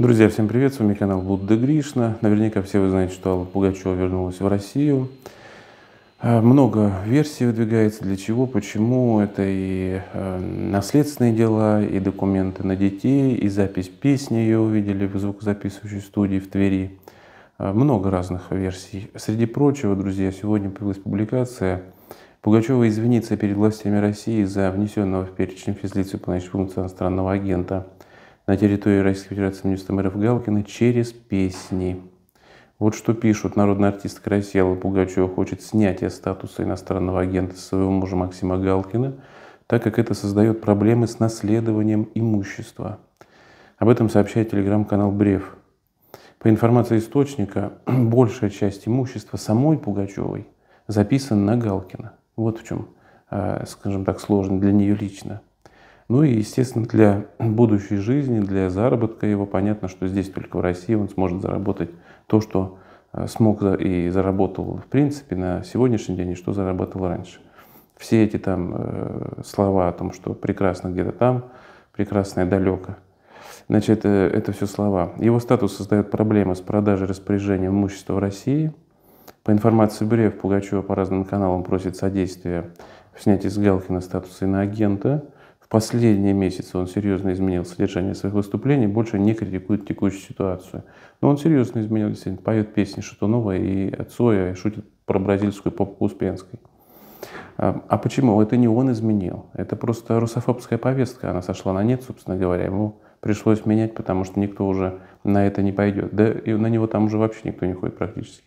Друзья, всем привет, с вами канал Будда Гришна. Наверняка все вы знаете, что Алла Пугачева вернулась в Россию. Э, много версий выдвигается, для чего, почему. Это и э, наследственные дела, и документы на детей, и запись песни ее увидели в звукозаписывающей студии в Твери. Э, много разных версий. Среди прочего, друзья, сегодня появилась публикация Пугачева извинится перед властями России за внесенного в перечень физлиц выполняющих функции иностранного агента – на территории Российской Федерации министра РФ Галкина через песни. Вот что пишут. народный артист России Пугачева хочет снятия статуса иностранного агента своего мужа Максима Галкина, так как это создает проблемы с наследованием имущества. Об этом сообщает телеграм-канал «Брев». По информации источника, большая часть имущества самой Пугачевой записана на Галкина. Вот в чем, э, скажем так, сложно для нее лично – ну и, естественно, для будущей жизни, для заработка его понятно, что здесь только в России он сможет заработать то, что э, смог и заработал, в принципе, на сегодняшний день и что зарабатывал раньше. Все эти там э, слова о том, что прекрасно где-то там, прекрасно и далеко, значит, э, это, это все слова. Его статус создает проблемы с продажей распоряжения имущества в России. По информации Брев, Пугачева по разным каналам просит содействия в снятии с Галкина статуса иноагента – в последние месяцы он серьезно изменил содержание своих выступлений, больше не критикует текущую ситуацию. Но он серьезно изменил, действительно, поет песни Шатунова и Цоя, и шутит про бразильскую попку Успенской. А, а почему? Это не он изменил. Это просто русофобская повестка. Она сошла на нет, собственно говоря. Ему пришлось менять, потому что никто уже на это не пойдет. Да и на него там уже вообще никто не ходит практически.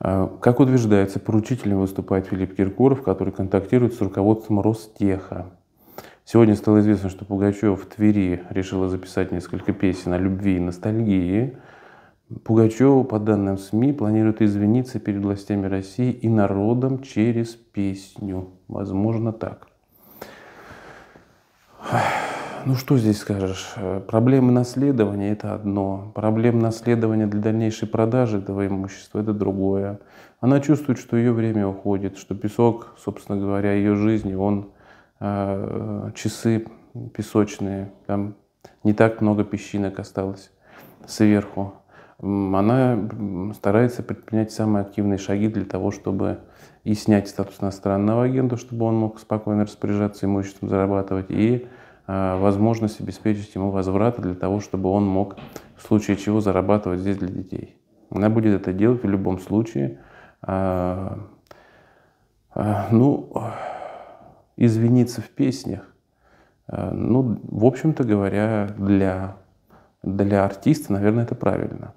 А, как утверждается, поручителем выступает Филипп Киркоров, который контактирует с руководством Ростеха. Сегодня стало известно, что Пугачев в Твери решила записать несколько песен о любви и ностальгии. Пугачева, по данным СМИ, планирует извиниться перед властями России и народом через песню. Возможно, так. Ну что здесь скажешь? Э, проблемы наследования – это одно. Проблемы наследования для дальнейшей продажи этого имущества – это другое. Она чувствует, что ее время уходит, что песок, собственно говоря, ее жизни, он э, часы песочные, там не так много песчинок осталось сверху. Она старается предпринять самые активные шаги для того, чтобы и снять статус иностранного агента, чтобы он мог спокойно распоряжаться имуществом, зарабатывать, и Э, возможность обеспечить ему возврата для того, чтобы он мог в случае чего зарабатывать здесь для детей. Она будет это делать в любом случае. Э, э, ну, извиниться в песнях, ну, в общем-то говоря, для, для артиста, наверное, это правильно.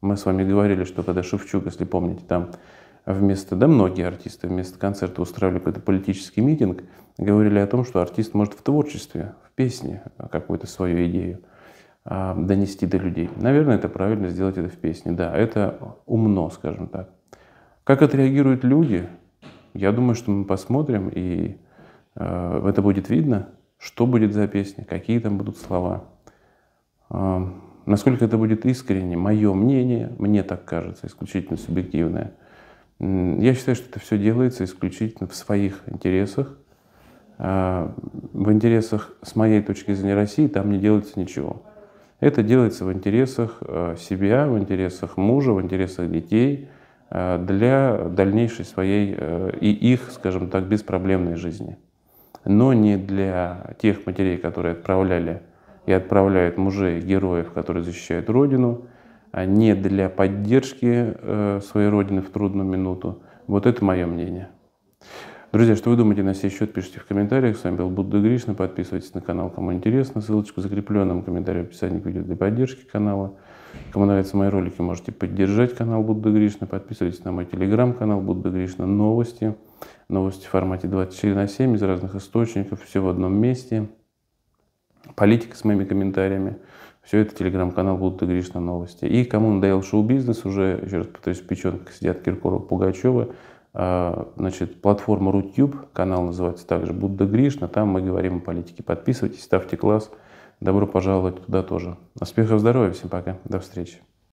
Мы с вами говорили, что когда Шевчук, если помните, там вместо, да многие артисты вместо концерта устраивали какой-то политический митинг, говорили о том, что артист может в творчестве песне э, какую-то свою идею а, донести до людей. Наверное, это правильно сделать это в песне. Да, это умно, скажем так. Как отреагируют люди, я думаю, что мы посмотрим, и э, это будет видно, что будет за песня, какие там будут слова. Э, насколько это будет искренне, мое мнение, мне так кажется, исключительно субъективное. Я считаю, что это все делается исключительно в своих интересах, а, в интересах, с моей точки зрения, России там не делается ничего. Это делается в интересах а, себя, в интересах мужа, в интересах детей а, для дальнейшей своей и их, скажем так, беспроблемной жизни. Но не для тех матерей, которые отправляли и отправляют мужей, героев, которые защищают Родину, не для поддержки э, своей Родины в трудную минуту. Вот это мое мнение. Друзья, что вы думаете на сей счет, пишите в комментариях. С вами был Будда Гришна. Подписывайтесь на канал, кому интересно. Ссылочку в закрепленном комментарии в описании к видео для поддержки канала. Кому нравятся мои ролики, можете поддержать канал Будда Гришна. Подписывайтесь на мой телеграм-канал Будда Гришна Новости. Новости в формате 24 на 7 из разных источников, все в одном месте. Политика с моими комментариями. Все это телеграм-канал Будда Гришна Новости. И кому надоел шоу-бизнес, уже, еще раз повторюсь, печенка сидят Киркорова Пугачева, а, значит, платформа Рутюб канал называется также Будда Гришна, там мы говорим о политике. Подписывайтесь, ставьте класс. Добро пожаловать туда тоже. Успехов, здоровья, всем пока, до встречи.